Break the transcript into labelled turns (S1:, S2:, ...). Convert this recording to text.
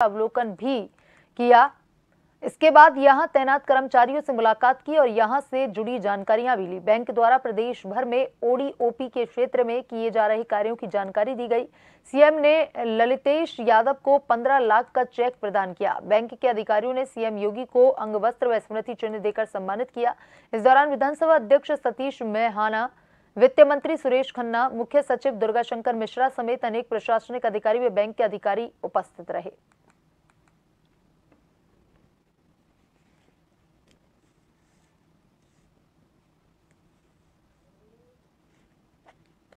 S1: अवलोकन भी किया इसके बाद यहां तैनात कर्मचारियों से मुलाकात की और यहां से जुड़ी जानकारियां भी ली बैंक द्वारा प्रदेश भर में ओडीओपी के क्षेत्र में किए जा रहे कार्यों की जानकारी दी गई सीएम ने ललितेश यादव को 15 लाख का चेक प्रदान किया बैंक के अधिकारियों ने सीएम योगी को अंगवस्त्र व स्मृति चिन्ह देकर सम्मानित किया इस दौरान विधानसभा अध्यक्ष सतीश मेहाना वित्त मंत्री सुरेश खन्ना मुख्य सचिव दुर्गा मिश्रा समेत अनेक प्रशासनिक अधिकारी व बैंक के अधिकारी उपस्थित रहे